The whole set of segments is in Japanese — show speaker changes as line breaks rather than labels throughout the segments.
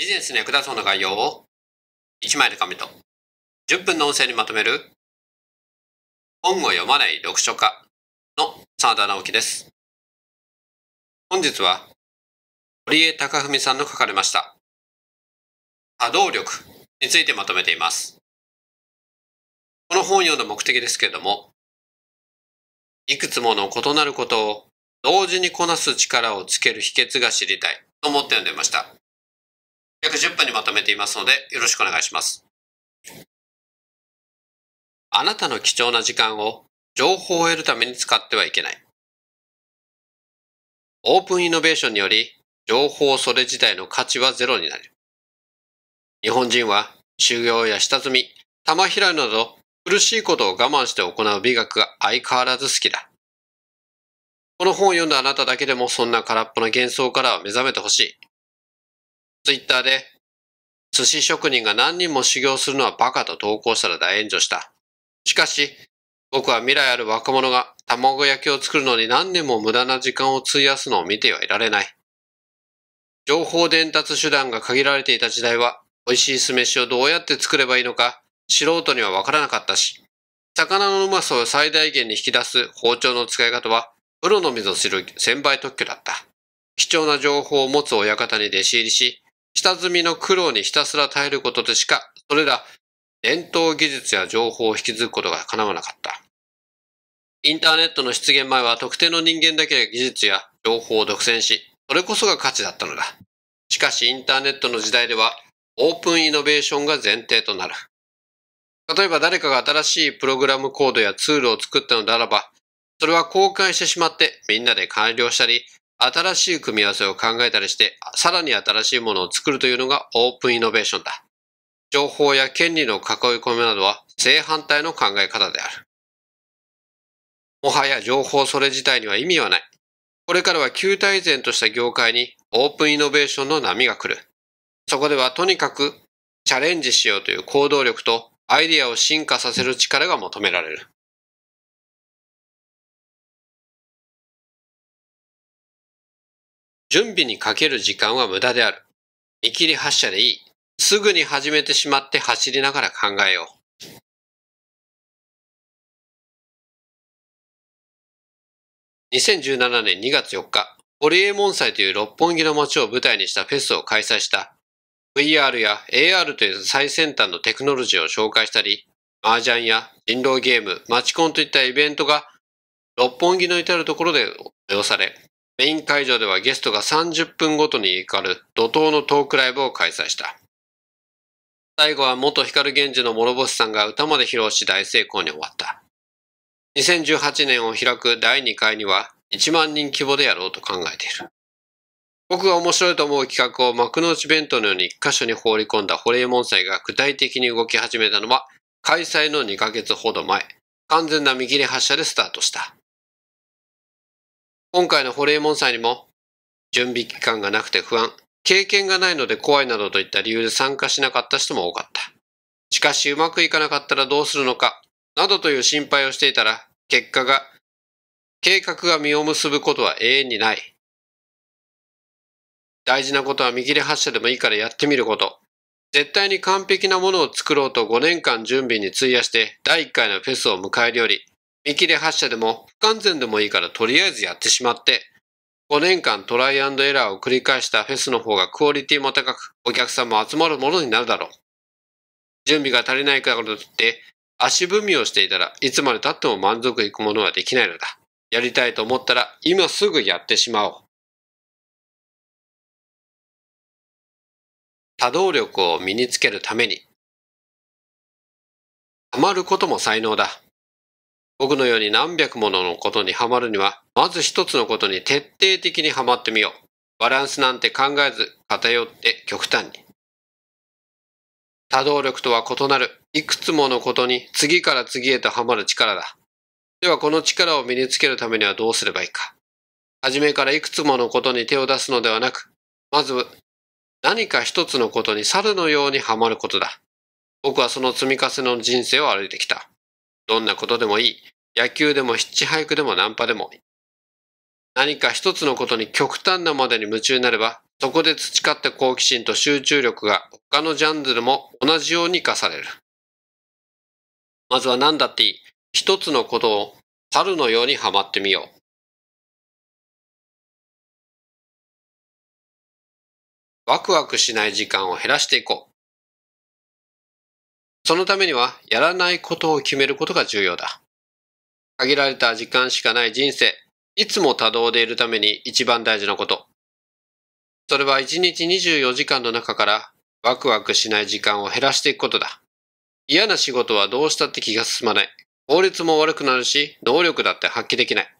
ビジネスに役立つそうな概要を1枚で紙と10分の音声にまとめる本を読まない読書家の澤田直樹です。本日は堀江貴文さんの書かれました波動力についてまとめています。この本を読んだ目的ですけれども、いくつもの異なることを
同時にこなす力をつける秘訣が知りたいと思って読んでいました。
約10分にまとめていますので、よろしくお願いします。あなたの貴重な時間を情報を得るために使ってはいけない。
オープンイノベーションにより、情報それ自体の価値はゼロになる。日本人は修行や下積み、玉拾いなど苦しいことを我慢して行う美学が相変わらず好きだ。この本を読んだあなただけでもそんな空っぽな幻想からは目覚めてほしい。ツイッターで、寿司職人が何人も修行するのはバカと投稿したら大炎上した。しかし、僕は未来ある若者が卵焼きを作るのに何年も無駄な時間を費やすのを見てはいられない。情報伝達手段が限られていた時代は、美味しい酢飯をどうやって作ればいいのか、素人にはわからなかったし、魚のうまさを最大限に引き出す包丁の使い方は、プロの水を知る先輩特許だった。貴重な情報を持つ親方に弟子入りし、下積みの苦労にひたすら耐えることでしか、それら伝統技術や情報を引き継ぐことが叶わなかった。インターネットの出現前は特定の人間だけが技術や情報を独占し、それこそが価値だったのだ。しかしインターネットの時代では、オープンイノベーションが前提となる。例えば誰かが新しいプログラムコードやツールを作ったのであらば、それは公開してしまってみんなで改良したり、新しい組み合わせを考えたりして、さらに新しいものを作るというのがオープンイノベーションだ。情報や権利の囲い込みなどは正反対の考え方である。もはや情報それ自体には意味はない。これからは旧大前とした業界にオープンイノベーションの波が来る。
そこではとにかくチャレンジしようという行動力とアイディアを進化させる力が求められる。準備にかける時間は無駄である。見切り発車でいい。すぐに始めてしまって走りながら考えよう。2017年2月4日、ホリエモン祭という六本木の街を舞台にしたフェスを開催した。
VR や AR という最先端のテクノロジーを紹介したり、麻雀や人狼ゲーム、マチコンといったイベントが六本木の至るところで催され、メイン会場ではゲストが30分ごとに怒る怒涛のトークライブを開催した。最後は元光源氏の諸星さんが歌まで披露し大成功に終わった。2018年を開く第2回には1万人規模でやろうと考えている。僕が面白いと思う企画を幕の内弁当のように一箇所に放り込んだ保冷門祭が具体的に動き始めたのは開催の2ヶ月ほど前、完全な見切り発車でスタートした。今回のホレイモン祭にも、準備期間がなくて不安、経験がないので怖いなどといった理由で参加しなかった人も多かった。しかしうまくいかなかったらどうするのか、などという心配をしていたら、結果が、計画が実を結ぶことは永遠にない。大事なことは見切り発車でもいいからやってみること。絶対に完璧なものを作ろうと5年間準備に費やして第1回のフェスを迎えるより、見切れ発車でも不完全でもいいからとりあえずやってしまって、5年間トライアンドエラーを繰り返したフェスの方がクオリティも高く、お客さんも集まるものになるだろう。準備が足りないからといって、足
踏みをしていたらいつまで経っても満足いくものはできないのだ。やりたいと思ったら今すぐやってしまおう。多動力を身につけるために。ハマること
も才能だ。僕のように何百もののことにはまるには、まず一つのことに徹底的にはまってみよう。バランスなんて考えず、偏って極端に。多動力とは異なる、いくつものことに次から次へとはまる力だ。ではこの力を身につけるためにはどうすればいいか。はじめからいくつものことに手を出すのではなく、まず何か一つのことに猿のようにはまることだ。僕はその積み重ねの人生を歩いてきた。どんなことでもいい。野球でもヒッチハイクでもナンパでも。何か一つのことに極端なまでに夢中になれば、そこで培った好奇心と集中力が他のジャンルも同じように活かされる。まず
は何だっていい。一つのことを猿のようにはまってみよう。ワクワクしない時間を減らしていこう。そのためには、やらないことを
決めることが重要だ。限られた時間しかない人生、いつも多動でいるために一番大事なこと。それは一日24時間の中からワクワクしない時間を減らしていくことだ。嫌な仕事はどうしたって気が進まない。効率も悪くなるし、能力だって発揮できない。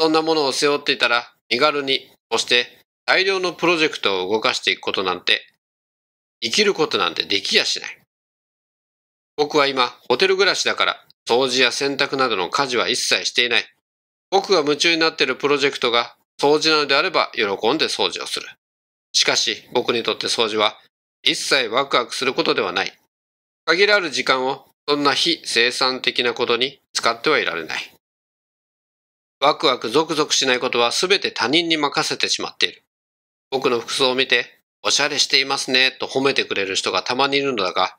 そんなものを背負っていたら、身軽に、そして大量のプロジェクトを動かしていくことなんて、生きることなんてできやしない。僕は今、ホテル暮らしだから、掃除や洗濯などの家事は一切していない。僕が夢中になっているプロジェクトが、掃除なのであれば喜んで掃除をする。しかし、僕にとって掃除は、一切ワクワクすることではない。限られる時間を、そんな非生産的なことに使ってはいられない。ワクワクゾクゾクしないことは全て他人に任せてしまっている。僕の服装を見て、おしゃれしていますね、
と褒めてくれる人がたまにいるのだが、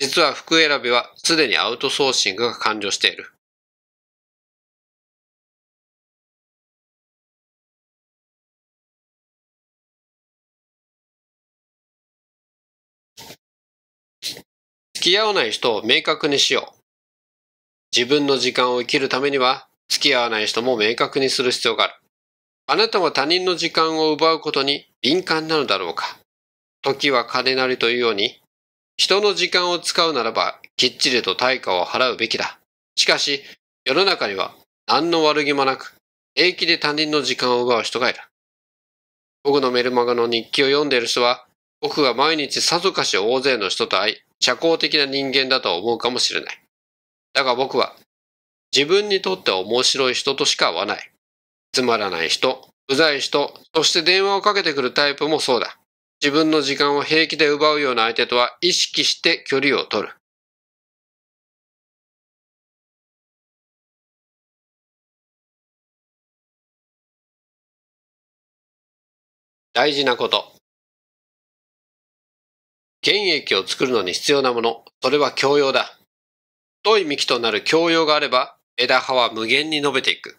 実は服選びはすでにアウトソーシングが完了している。付き合わない人を明確にしよう。
自分の時間を生きるためには、付き合わない人も明確にする必要がある。あなたは他人の時間を奪うことに敏感なのだろうか時は金なりというように、人の時間を使うならば、きっちりと対価を払うべきだ。しかし、世の中には何の悪気もなく、平気で他人の時間を奪う人がいる。僕のメルマガの日記を読んでいる人は、僕が毎日さぞかし大勢の人と会い、社交的な人間だと思うかもしれない。だが僕は、自分にとって面白い人としか会わない。つまらない人、うざい人、そして電話をかけてくるタイプもそうだ。自分の時間を平気で
奪うような相手とは意識して距離を取る。大事なこと。現役を作るのに必要なもの、それは教養だ。太い幹と
なる教養があれば、枝葉は無限に伸びていく。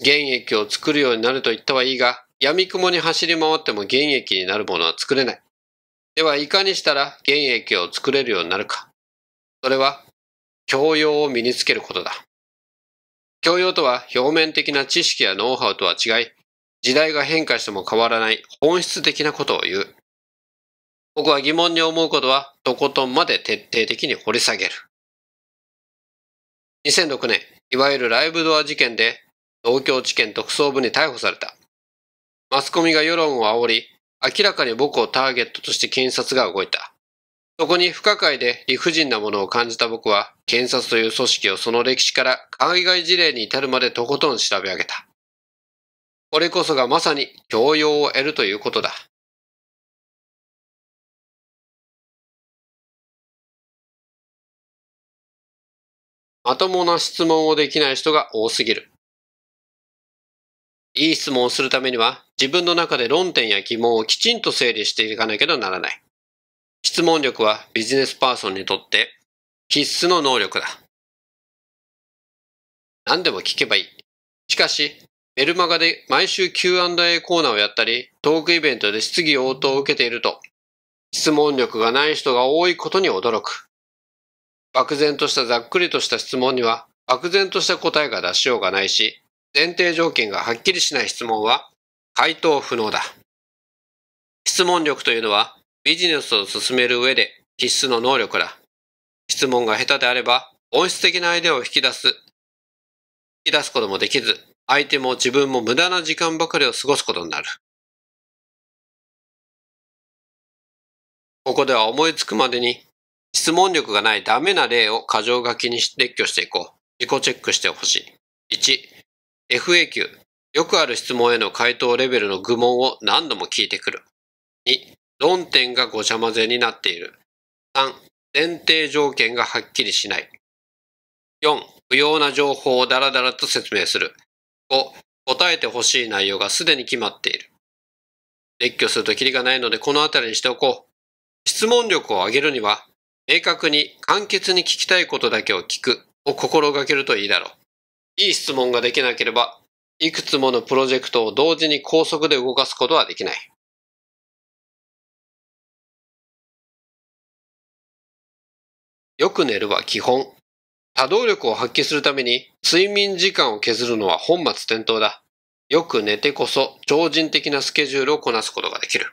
現役を作るようになると言ったはいいが、闇雲に走り回っても現役になるものは作れない。では、いかにしたら現役を作れるようになるか。それは、教養を身につけることだ。教養とは表面的な知識やノウハウとは違い、時代が変化しても変わらない本質的なことを言う。僕は疑問に思うことは、とことんまで徹底的に掘り下げる。2006年、いわゆるライブドア事件で、東京地検特捜部に逮捕された。マスコミが世論を煽り、明らかに僕をターゲットとして検察が動いた。そこに不可解で理不尽なものを感じた僕は、検察という組織をその歴史から海外事例に至るまでとことん調べ上げた。
これこそがまさに教養を得るということだ。まともな質問をできない人が多すぎる。
いい質問をするためには、自分の中で論点や疑問をきちんと整理していかなければなら
ない。質問力はビジネスパーソンにとって必須の能力だ。何でも聞けばいい。しかし、メルマガ
で毎週 Q&A コーナーをやったり、トークイベントで質疑応答を受けていると、質問力がない人が多いことに驚く。漠然としたざっくりとした質問には、漠然とした答えが出しようがないし、前提条件がはっきりしない質問は回答不能だ。質問力というのはビジネスを進める上で必須の能力だ。質問が下手であれば
本質的なアイデアを引き出す。引き出すこともできず、相手も自分も無駄な時間ばかりを過ごすことになる。ここでは思いつくまでに質問力がないダメな例を過剰書き
に列挙していこう。自己チェックしてほしい。1、FAQ、よくある質問への回答レベルの愚問を何度も聞いてくる。2、論点がごちゃ混ぜになっている。3、前提条件がはっきりしない。4、不要な情報をダラダラと説明する。5、答えてほしい内容がすでに決まっている。列挙するとキリがないのでこのあたりにしておこう。質問力を上げるには、明確に簡潔に聞きたいことだけを聞くを心がけるといいだろう。いい質問ができなければ、いくつものプ
ロジェクトを同時に高速で動かすことはできない。よく寝るは基本。多動力を発揮するために睡眠時間を削るのは本末転倒だ。
よく寝てこそ超人的なスケジュールをこなすことができる。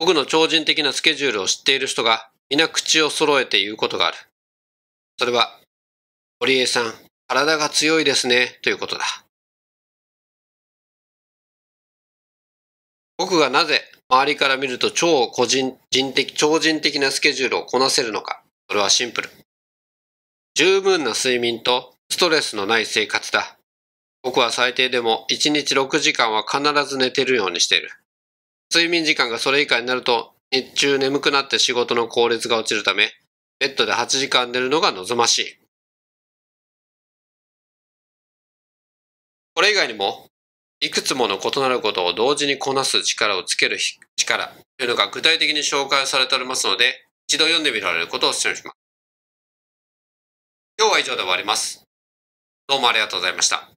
僕の超人的なスケジュールを知っている人が皆口を揃えて言うことがある。
それは、堀江さん、体が強いですね、ということだ。僕がなぜ周りから見ると超個人人的、超人的なスケジュールをこなせるのか。それはシンプル。
十分な睡眠とストレスのない生活だ。僕は最低でも1日6時間は必ず寝てるようにしている。睡眠時間がそれ以下にな
ると日中眠くなって仕事の効率が落ちるため、ベッドで8時間寝るのが望ましい。これ以外にも、いくつもの異なることを同時にこなす力をつける力というのが具体的に紹介されておりますので、一度読んでみられることをお勧めします。今日は以上で終わります。どうもありがとうございました。